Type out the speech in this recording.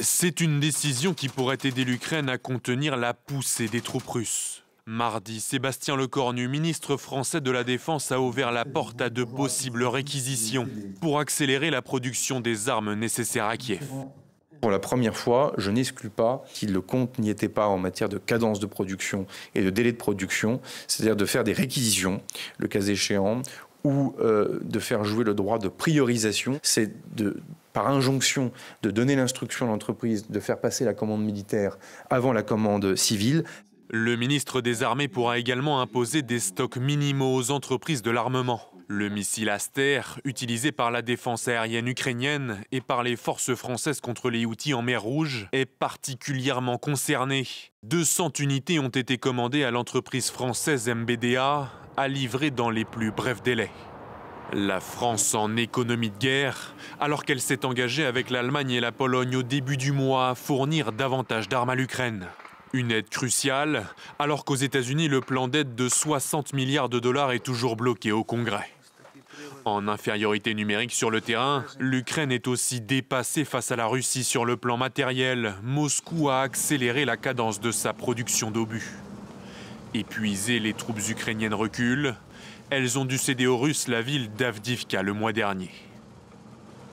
C'est une décision qui pourrait aider l'Ukraine à contenir la poussée des troupes russes. Mardi, Sébastien Lecornu, ministre français de la Défense, a ouvert la porte à de possibles réquisitions pour accélérer la production des armes nécessaires à Kiev. Pour la première fois, je n'exclus pas, qu'il le compte n'y était pas en matière de cadence de production et de délai de production, c'est-à-dire de faire des réquisitions, le cas échéant, ou euh, de faire jouer le droit de priorisation, c'est de par injonction de donner l'instruction à l'entreprise de faire passer la commande militaire avant la commande civile. Le ministre des Armées pourra également imposer des stocks minimaux aux entreprises de l'armement. Le missile Aster, utilisé par la défense aérienne ukrainienne et par les forces françaises contre les outils en mer Rouge, est particulièrement concerné. 200 unités ont été commandées à l'entreprise française MBDA, à livrer dans les plus brefs délais. La France en économie de guerre, alors qu'elle s'est engagée avec l'Allemagne et la Pologne au début du mois à fournir davantage d'armes à l'Ukraine. Une aide cruciale, alors qu'aux États-Unis, le plan d'aide de 60 milliards de dollars est toujours bloqué au Congrès. En infériorité numérique sur le terrain, l'Ukraine est aussi dépassée face à la Russie sur le plan matériel. Moscou a accéléré la cadence de sa production d'obus. Épuisées, les troupes ukrainiennes reculent. Elles ont dû céder aux Russes la ville d'Avdivka le mois dernier.